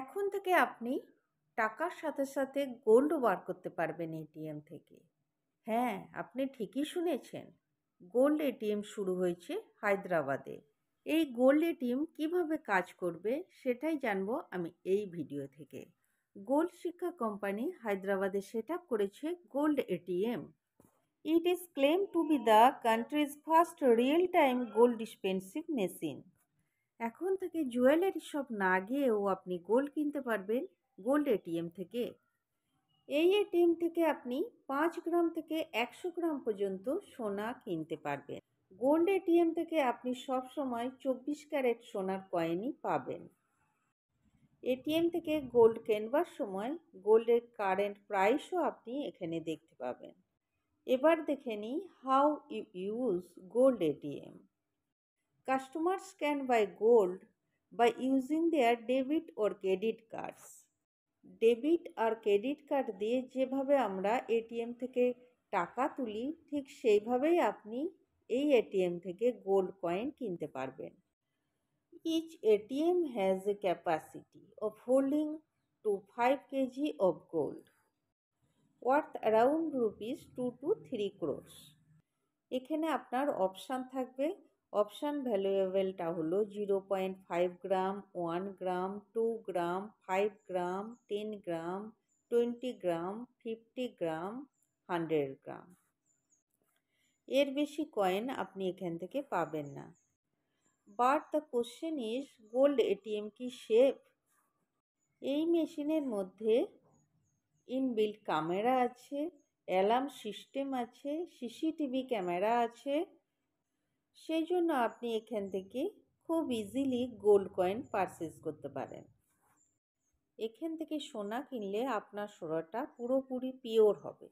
এখন থেকে আপনি টাকার সাথে সাথে গোল্ডও বার করতে পারবেন এটিএম থেকে হ্যাঁ আপনি ঠিকই শুনেছেন গোল্ড এটিএম শুরু হয়েছে হায়দ্রাবাদে এই গোল্ড এটিএম কিভাবে কাজ করবে সেটাই জানবো আমি এই ভিডিও থেকে গোল্ড শিক্ষা কোম্পানি হায়দ্রাবাদে সেট আপ করেছে gold ATM it is claim to be the country's first real time gold dispensing machine এখন থেকে জুয়েলারি শপ না গিয়েও আপনি গোল্ড কিনতে পারবেন গোল্ড এটিএম থেকে এই এটিএম থেকে আপনি পাঁচ গ্রাম থেকে একশো গ্রাম পর্যন্ত সোনা কিনতে পারবেন গোল্ড এটিএম থেকে আপনি সবসময় চব্বিশ ক্যারেট সোনার কয়েনই পাবেন এটিএম থেকে গোল্ড কেনবার সময় গোল্ডের কারেন্ট প্রাইসও আপনি এখানে দেখতে পাবেন এবার দেখে নিই how you use gold ATM Customers can buy gold by using their debit or credit cards. Debit আর ক্রেডিট কার্ড দিয়ে যেভাবে আমরা এটিএম থেকে টাকা তুলি ঠিক সেইভাবেই আপনি এই এটিএম থেকে গোল্ড কয়েন কিনতে পারবেন each ATM has a capacity of holding two five KG of gold worth around rupees two to three crores এখানে আপনার অপশান থাকবে অপশান ভ্যালুয়েবলটা হলো zero point five gram one gram two gram five gram ten gram twenty gram fifty gram hundred gram এর বেশি coin আপনি এখান থেকে পাবেন না but the question is gold ATM কি সেফ এই মেশিনের মধ্যে ইনবিল্ট ক্যামেরা আছে অ্যালার্ম সিস্টেম আছে সিসিটিভি ক্যামেরা আছে সেই জন্য আপনি এখান থেকে খুব ইজিলি গোল্ড কয়েন পারচেস করতে পারেন এখান থেকে সোনা কিনলে আপনার সোনাটা পুরোপুরি পিওর হবে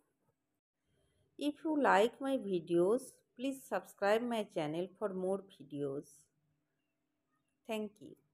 if you like my videos please subscribe my channel for more videos thank you